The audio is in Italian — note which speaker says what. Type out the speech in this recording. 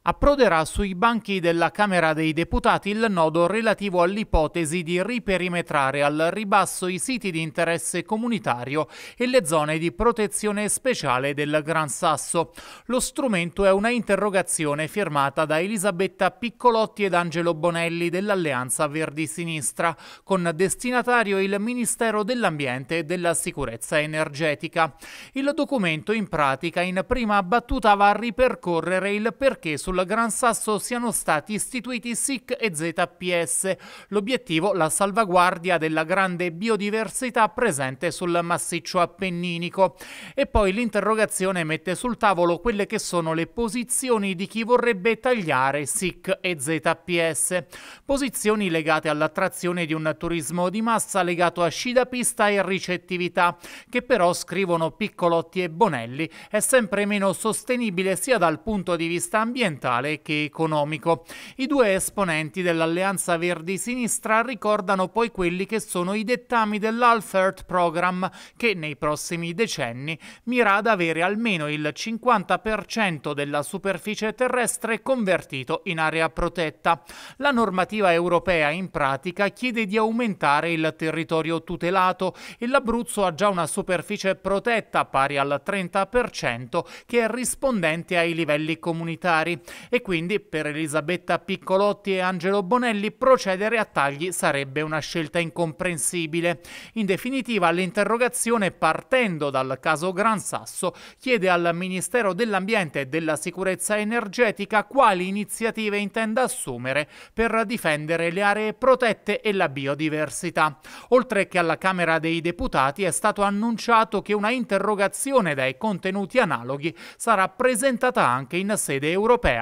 Speaker 1: Approderà sui banchi della Camera dei Deputati il nodo relativo all'ipotesi di riperimetrare al ribasso i siti di interesse comunitario e le zone di protezione speciale del Gran Sasso. Lo strumento è una interrogazione firmata da Elisabetta Piccolotti ed Angelo Bonelli dell'Alleanza Verdi Sinistra, con destinatario il Ministero dell'Ambiente e della Sicurezza Energetica. Il documento in pratica in prima battuta va a ripercorrere il perché sul Gran Sasso siano stati istituiti SIC e ZPS. L'obiettivo la salvaguardia della grande biodiversità presente sul massiccio appenninico. E poi l'interrogazione mette sul tavolo quelle che sono le posizioni di chi vorrebbe tagliare SIC e ZPS. Posizioni legate all'attrazione di un turismo di massa legato a sci da pista e ricettività, che però, scrivono Piccolotti e Bonelli, è sempre meno sostenibile sia dal punto di vista ambientale ambientale che economico. I due esponenti dell'Alleanza Verdi-Sinistra ricordano poi quelli che sono i dettami dell'Alfert Program che nei prossimi decenni mira ad avere almeno il 50% della superficie terrestre convertito in area protetta. La normativa europea in pratica chiede di aumentare il territorio tutelato e l'Abruzzo ha già una superficie protetta pari al 30% che è rispondente ai livelli comunitari e quindi per Elisabetta Piccolotti e Angelo Bonelli procedere a tagli sarebbe una scelta incomprensibile. In definitiva l'interrogazione partendo dal caso Gran Sasso chiede al Ministero dell'Ambiente e della Sicurezza Energetica quali iniziative intenda assumere per difendere le aree protette e la biodiversità. Oltre che alla Camera dei Deputati è stato annunciato che una interrogazione dai contenuti analoghi sarà presentata anche in sede europea